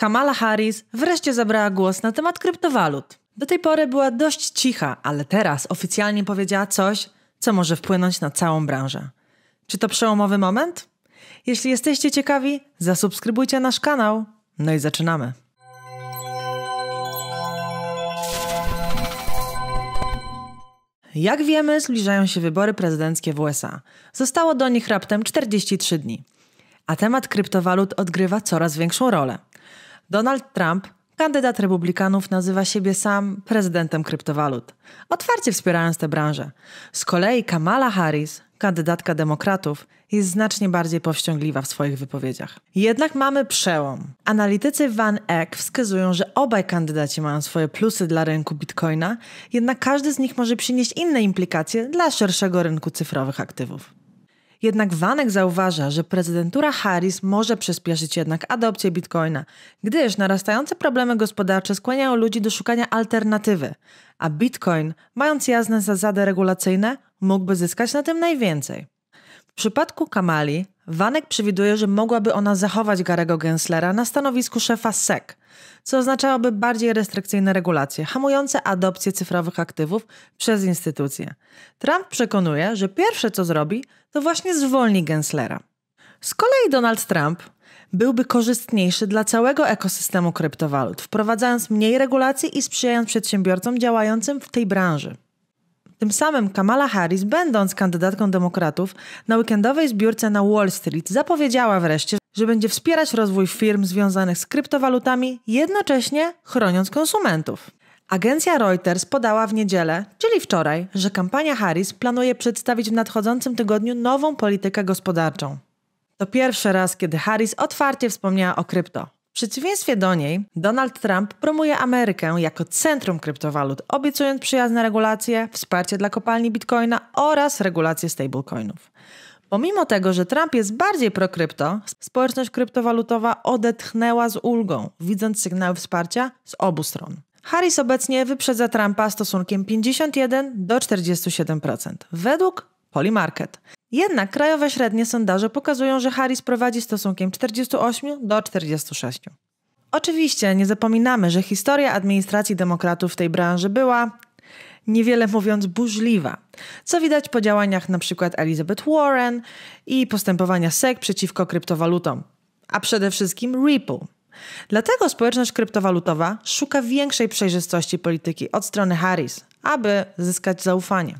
Kamala Harris wreszcie zabrała głos na temat kryptowalut. Do tej pory była dość cicha, ale teraz oficjalnie powiedziała coś, co może wpłynąć na całą branżę. Czy to przełomowy moment? Jeśli jesteście ciekawi, zasubskrybujcie nasz kanał. No i zaczynamy. Jak wiemy, zbliżają się wybory prezydenckie w USA. Zostało do nich raptem 43 dni. A temat kryptowalut odgrywa coraz większą rolę. Donald Trump, kandydat republikanów, nazywa siebie sam prezydentem kryptowalut, otwarcie wspierając tę branżę. Z kolei Kamala Harris, kandydatka demokratów, jest znacznie bardziej powściągliwa w swoich wypowiedziach. Jednak mamy przełom. Analitycy Van Eck wskazują, że obaj kandydaci mają swoje plusy dla rynku bitcoina, jednak każdy z nich może przynieść inne implikacje dla szerszego rynku cyfrowych aktywów. Jednak Wanek zauważa, że prezydentura Harris może przyspieszyć jednak adopcję bitcoina, gdyż narastające problemy gospodarcze skłaniają ludzi do szukania alternatywy, a bitcoin, mając jasne zasady regulacyjne, mógłby zyskać na tym najwięcej. W przypadku Kamali Wanek przewiduje, że mogłaby ona zachować Garego Genslera na stanowisku szefa SEC, co oznaczałoby bardziej restrykcyjne regulacje, hamujące adopcję cyfrowych aktywów przez instytucje. Trump przekonuje, że pierwsze co zrobi, to właśnie zwolni Genslera. Z kolei Donald Trump byłby korzystniejszy dla całego ekosystemu kryptowalut, wprowadzając mniej regulacji i sprzyjając przedsiębiorcom działającym w tej branży. Tym samym Kamala Harris, będąc kandydatką demokratów, na weekendowej zbiórce na Wall Street zapowiedziała wreszcie, że będzie wspierać rozwój firm związanych z kryptowalutami, jednocześnie chroniąc konsumentów. Agencja Reuters podała w niedzielę, czyli wczoraj, że kampania Harris planuje przedstawić w nadchodzącym tygodniu nową politykę gospodarczą. To pierwszy raz, kiedy Harris otwarcie wspomniała o krypto przeciwieństwie do niej, Donald Trump promuje Amerykę jako centrum kryptowalut, obiecując przyjazne regulacje, wsparcie dla kopalni bitcoina oraz regulacje stablecoinów. Pomimo tego, że Trump jest bardziej pro-krypto, społeczność kryptowalutowa odetchnęła z ulgą, widząc sygnały wsparcia z obu stron. Harris obecnie wyprzedza Trumpa stosunkiem 51 do 47% według Polymarket. Jednak krajowe średnie sondaże pokazują, że Harris prowadzi stosunkiem 48 do 46. Oczywiście nie zapominamy, że historia administracji demokratów w tej branży była, niewiele mówiąc, burzliwa, co widać po działaniach np. Elizabeth Warren i postępowania SEC przeciwko kryptowalutom, a przede wszystkim Ripple. Dlatego społeczność kryptowalutowa szuka większej przejrzystości polityki od strony Harris, aby zyskać zaufanie.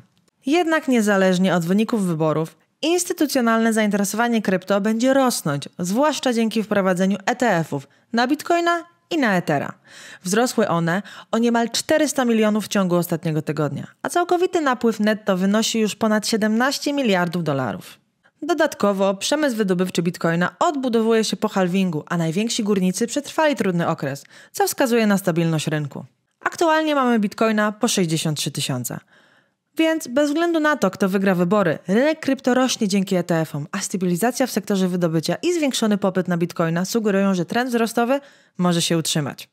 Jednak niezależnie od wyników wyborów, Instytucjonalne zainteresowanie krypto będzie rosnąć, zwłaszcza dzięki wprowadzeniu ETF-ów na Bitcoina i na Ethera. Wzrosły one o niemal 400 milionów w ciągu ostatniego tygodnia, a całkowity napływ netto wynosi już ponad 17 miliardów dolarów. Dodatkowo przemysł wydobywczy bitcoina odbudowuje się po halvingu, a najwięksi górnicy przetrwali trudny okres, co wskazuje na stabilność rynku. Aktualnie mamy bitcoina po 63 tysiąca. Więc bez względu na to, kto wygra wybory, rynek krypto rośnie dzięki ETF-om, a stabilizacja w sektorze wydobycia i zwiększony popyt na bitcoina sugerują, że trend wzrostowy może się utrzymać.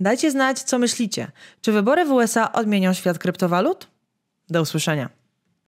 Dajcie znać, co myślicie. Czy wybory w USA odmienią świat kryptowalut? Do usłyszenia.